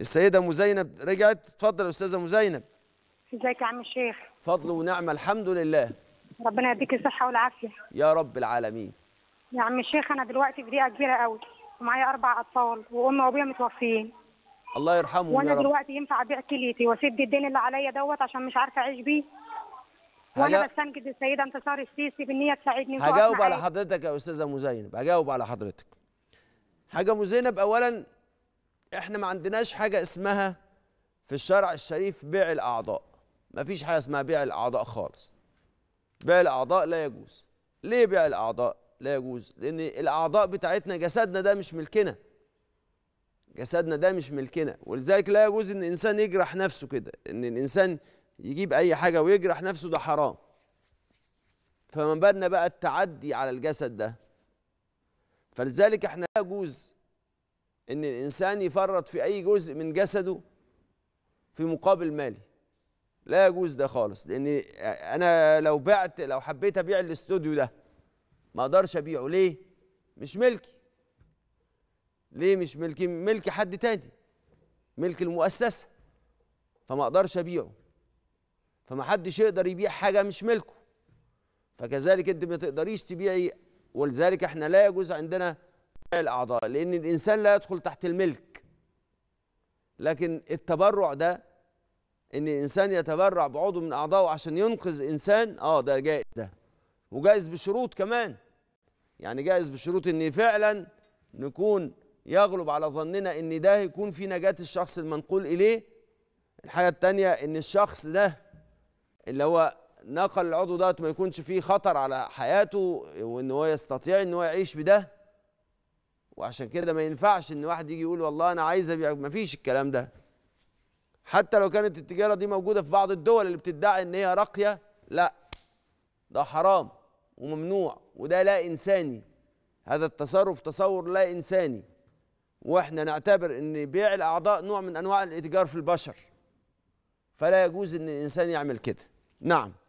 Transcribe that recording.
السيده ام زينب رجعت اتفضل يا استاذه ام زينب ازيك يا عم الشيخ فضل ونعمه الحمد لله ربنا يديك الصحه والعافيه يا رب العالمين يا عم الشيخ انا دلوقتي في ضيقه كبيره قوي ومعايا اربع اطفال وامي وابويا متوفيين الله يرحمهم وانا يا رب. دلوقتي ينفع ابيع كليتي واسيب الدين اللي عليا دوت عشان مش عارفه اعيش بيه وانا بستنجد السيده انتصار السيسي بالنيه تساعدني هجاوب على حضرتك يا استاذه ام زينب هجاوب على حضرتك حاجه ام زينب اولا احنا ما عندناش حاجه اسمها في الشرع الشريف بيع الاعضاء ما فيش حاجه اسمها بيع الاعضاء خالص بيع الاعضاء لا يجوز ليه بيع الاعضاء لا يجوز لان الاعضاء بتاعتنا جسدنا ده مش ملكنا جسدنا ده مش ملكنا ولذلك لا يجوز ان الانسان يجرح نفسه كده ان الانسان يجيب اي حاجه ويجرح نفسه ده حرام فما بالنا بقى التعدي على الجسد ده فلذلك احنا لا يجوز ان الانسان يفرط في اي جزء من جسده في مقابل مالي لا يجوز ده خالص لان انا لو بعت لو حبيت ابيع الاستوديو ده ما اقدرش ابيعه ليه مش ملكي ليه مش ملكي ملك حد تاني ملك المؤسسه فما اقدرش ابيعه فما حدش يقدر يبيع حاجه مش ملكه فكذلك انت ما تقدريش تبيعي ولذلك احنا لا يجوز عندنا الأعضاء لأن الإنسان لا يدخل تحت الملك لكن التبرع ده إن الإنسان يتبرع بعضو من أعضائه عشان ينقذ إنسان آه ده جائز ده وجائز بشروط كمان يعني جائز بشروط إن فعلا نكون يغلب على ظننا إن ده يكون في نجاة الشخص المنقول إليه الحاجة التانية إن الشخص ده اللي هو نقل العضو ده ما يكونش فيه خطر على حياته وإن هو يستطيع إن هو يعيش بده وعشان كده ما ينفعش ان واحد يجي يقول والله انا عايز ابيع ما فيش الكلام ده حتى لو كانت التجاره دي موجوده في بعض الدول اللي بتدعي ان هي راقيه لا ده حرام وممنوع وده لا انساني هذا التصرف تصور لا انساني واحنا نعتبر ان بيع الاعضاء نوع من انواع الاتجار في البشر فلا يجوز ان الانسان يعمل كده نعم